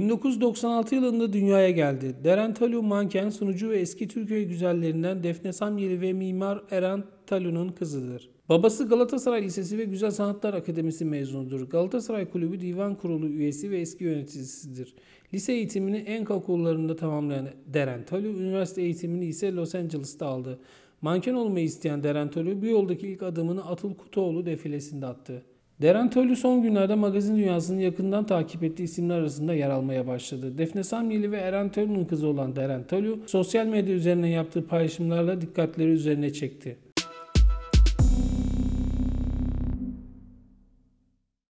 1996 yılında dünyaya geldi. Deren Talu manken, sunucu ve eski Türkiye güzellerinden Defne Samyeli ve mimar Eren Talu'nun kızıdır. Babası Galatasaray Lisesi ve Güzel Sanatlar Akademisi mezunudur. Galatasaray Kulübü Divan Kurulu üyesi ve eski yöneticisidir. Lise eğitimini Enka okullarında tamamlayan Deren Talu, üniversite eğitimini ise Los Angeles'ta aldı. Manken olmayı isteyen Deren Talu, bu yoldaki ilk adımını Atıl Kutuoğlu defilesinde attı. Deren Töllü son günlerde magazin dünyasını yakından takip ettiği isimler arasında yer almaya başladı. Defne Samyeli ve Eren Töllü'nün kızı olan Deren Töllü, sosyal medya üzerine yaptığı paylaşımlarla dikkatleri üzerine çekti.